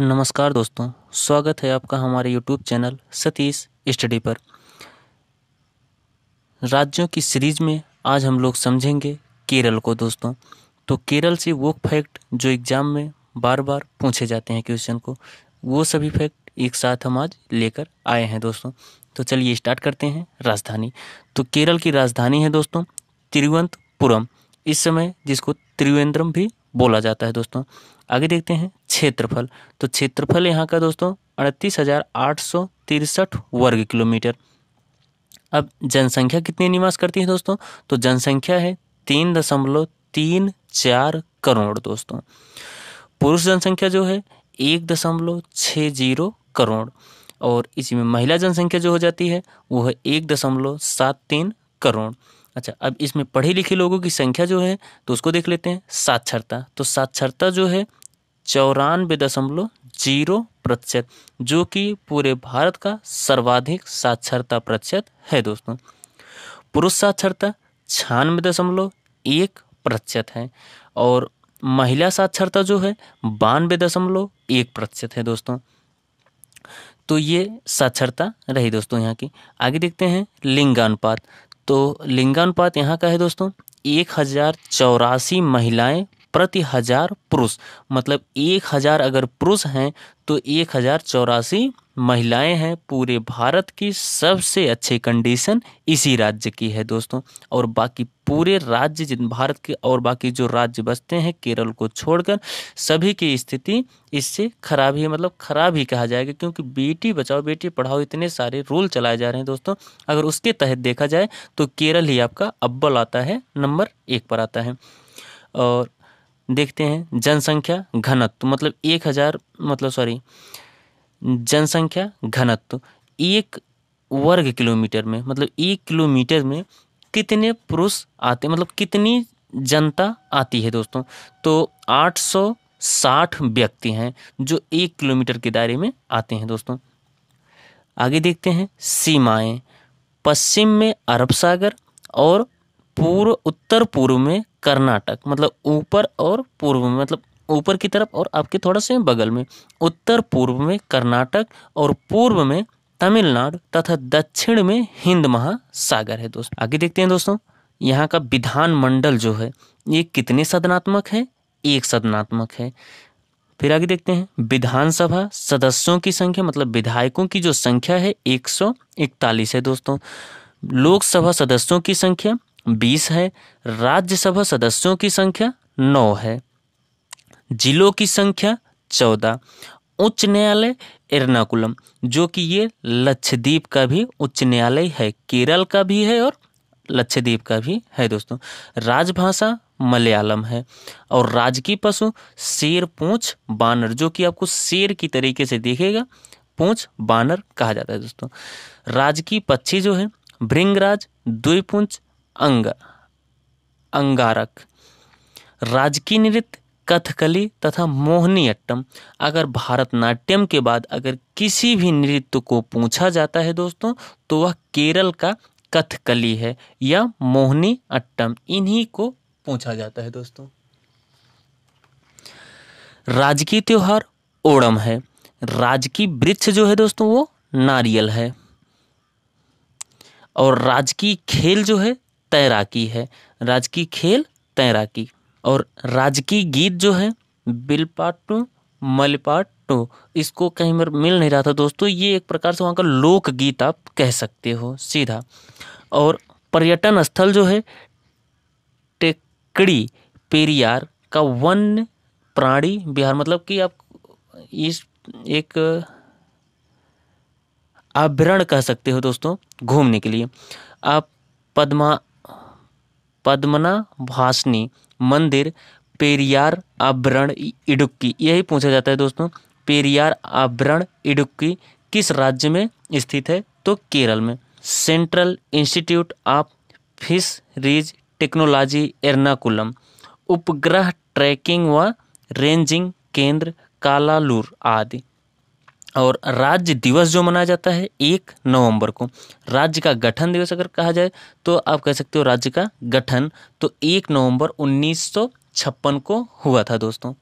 नमस्कार दोस्तों स्वागत है आपका हमारे यूट्यूब चैनल सतीश स्टडी पर राज्यों की सीरीज में आज हम लोग समझेंगे केरल को दोस्तों तो केरल से वो फैक्ट जो एग्ज़ाम में बार बार पूछे जाते हैं क्वेश्चन को वो सभी फैक्ट एक साथ हम आज लेकर आए हैं दोस्तों तो चलिए स्टार्ट करते हैं राजधानी तो केरल की राजधानी है दोस्तों तिरुवंतपुरम इस समय जिसको त्रिवेंद्रम भी बोला जाता है दोस्तों आगे देखते हैं क्षेत्रफल तो क्षेत्रफल यहाँ का दोस्तों अड़तीस हज़ार आठ सौ तिरसठ वर्ग किलोमीटर अब जनसंख्या कितनी निवास करती है दोस्तों तो जनसंख्या है तीन दशमलव तीन चार करोड़ दोस्तों पुरुष जनसंख्या जो है एक दशमलव छः जीरो करोड़ और इसी में महिला जनसंख्या जो हो जाती है वो है एक दशमलव सात तीन करोड़ अच्छा अब इसमें पढ़े लिखे लोगों की संख्या जो है तो उसको देख लेते हैं साक्षरता तो साक्षरता जो है चौरानवे दशमलव जीरो प्रतिशत जो कि पूरे भारत का सर्वाधिक साक्षरता प्रतिशत है दोस्तों पुरुष साक्षरता छियानवे दशमलव एक प्रतिशत है और महिला साक्षरता जो है बानवे दशमलव एक प्रतिशत है दोस्तों तो ये साक्षरता रही दोस्तों यहाँ की आगे देखते हैं लिंगानुपात तो लिंगानुपात यहाँ का है दोस्तों एक हज़ार चौरासी महिलाएँ प्रति हजार पुरुष मतलब एक हजार अगर पुरुष हैं तो एक हजार चौरासी महिलाएं हैं पूरे भारत की सबसे अच्छी कंडीशन इसी राज्य की है दोस्तों और बाकी पूरे राज्य जिन भारत के और बाकी जो राज्य बसते हैं केरल को छोड़कर सभी की स्थिति इससे खराब ही मतलब खराब ही कहा जाएगा क्योंकि बेटी बचाओ बेटी पढ़ाओ इतने सारे रूल चलाए जा रहे हैं दोस्तों अगर उसके तहत देखा जाए तो केरल ही आपका अब्बल आता है नंबर एक पर आता है और देखते हैं जनसंख्या घनत्व मतलब एक हज़ार मतलब सॉरी जनसंख्या घनत्व एक वर्ग किलोमीटर में मतलब एक किलोमीटर में कितने पुरुष आते मतलब कितनी जनता आती है दोस्तों तो 860 व्यक्ति हैं जो एक किलोमीटर के दायरे में आते हैं दोस्तों आगे देखते हैं सीमाएं पश्चिम में अरब सागर और पूर्व उत्तर पूर्व में कर्नाटक मतलब ऊपर और पूर्व में मतलब ऊपर की तरफ और आपके थोड़ा से बगल में उत्तर पूर्व में कर्नाटक और पूर्व में तमिलनाडु तथा दक्षिण में हिंद महासागर है दोस्तों आगे देखते हैं दोस्तों यहाँ का विधान मंडल जो है ये कितने सदनात्मक है एक सदनात्मक है फिर आगे देखते हैं विधानसभा सदस्यों की संख्या मतलब विधायकों की जो संख्या है एक है दोस्तों लोकसभा सदस्यों की संख्या बीस है राज्यसभा सदस्यों की संख्या नौ है जिलों की संख्या चौदह उच्च न्यायालय एर्नाकुलम जो कि ये लक्षद्वीप का भी उच्च न्यायालय है केरल का भी है और लक्षद्वीप का भी है दोस्तों राजभाषा मलयालम है और राजकीय पशु शेर पूंछ बानर जो कि आपको शेर की तरीके से देखेगा पूंछ बानर कहा जाता है दोस्तों राजकीय पक्षी जो है भृंगराज द्विपुंज अंग अंगारक राजकीय नृत्य कथकली तथा मोहनी अट्टम अगर भारतनाट्यम के बाद अगर किसी भी नृत्य को पूछा जाता है दोस्तों तो वह केरल का कथकली है या मोहनी अट्टम इन्हीं को पूछा जाता है दोस्तों राजकीय त्यौहार ओणम है राजकीय वृक्ष जो है दोस्तों वो नारियल है और राजकीय खेल जो है तैराकी है राजकीय खेल तैराकी और राजकीय गीत जो है बिलपाटू मलपाटू इसको कहीं पर मिल नहीं रहा था दोस्तों ये एक प्रकार से वहाँ का लोक गीत आप कह सकते हो सीधा और पर्यटन स्थल जो है टेकड़ी पेरियार का वन्य प्राणी बिहार मतलब कि आप इस एक आभरण कह सकते हो दोस्तों घूमने के लिए आप पद्मा पद्मना भासनी मंदिर पेरियार आभरण इडुक्की यही पूछा जाता है दोस्तों पेरियार आभरण इडुक्की किस राज्य में स्थित है तो केरल में central institute of fisheries technology Ernakulam उपग्रह ट्रैकिंग व रेंजिंग केंद्र कालालूर आदि और राज्य दिवस जो मनाया जाता है एक नवंबर को राज्य का गठन दिवस अगर कहा जाए तो आप कह सकते हो राज्य का गठन तो एक नवंबर उन्नीस को हुआ था दोस्तों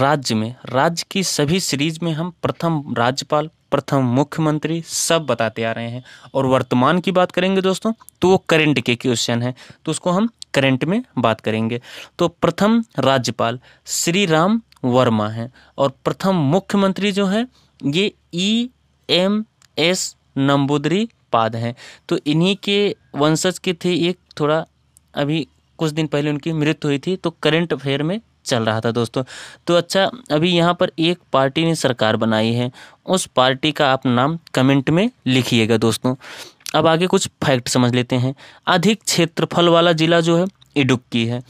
राज्य में राज्य की सभी सीरीज में हम प्रथम राज्यपाल प्रथम मुख्यमंत्री सब बताते आ रहे हैं और वर्तमान की बात करेंगे दोस्तों तो वो करंट के क्वेश्चन है तो उसको हम करंट में बात करेंगे तो प्रथम राज्यपाल श्री राम वर्मा हैं और प्रथम मुख्यमंत्री जो है ये E e, M S Namboodiripad हैं तो इन्हीं के वंशज के थे एक थोड़ा अभी कुछ दिन पहले उनकी मृत्यु हुई थी तो करंट अफेयर में चल रहा था दोस्तों तो अच्छा अभी यहाँ पर एक पार्टी ने सरकार बनाई है उस पार्टी का आप नाम कमेंट में लिखिएगा दोस्तों अब आगे कुछ फैक्ट समझ लेते हैं अधिक क्षेत्रफल वाला ज़िला जो है इडुक्की है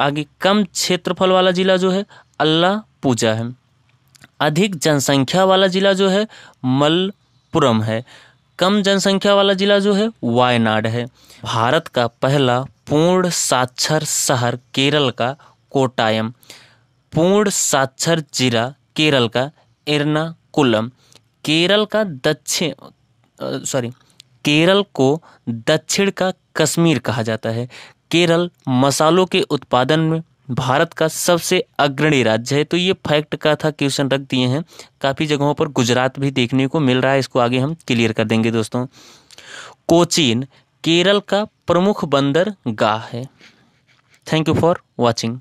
आगे कम क्षेत्रफल वाला ज़िला जो है अल्लाह पूजा है अधिक जनसंख्या वाला ज़िला जो है मलपुरम है कम जनसंख्या वाला ज़िला जो है वायनाड है भारत का पहला पूर्ण साक्षर शहर केरल का कोटायम पूर्ण साक्षर जिला केरल का एर्नाकुलम केरल का दक्षिण सॉरी केरल को दक्षिण का कश्मीर कहा जाता है केरल मसालों के उत्पादन में भारत का सबसे अग्रणी राज्य है तो ये फैक्ट का था क्वेश्चन रख दिए हैं काफ़ी जगहों पर गुजरात भी देखने को मिल रहा है इसको आगे हम क्लियर कर देंगे दोस्तों कोचीन केरल का प्रमुख बंदर गाह है थैंक यू फॉर वॉचिंग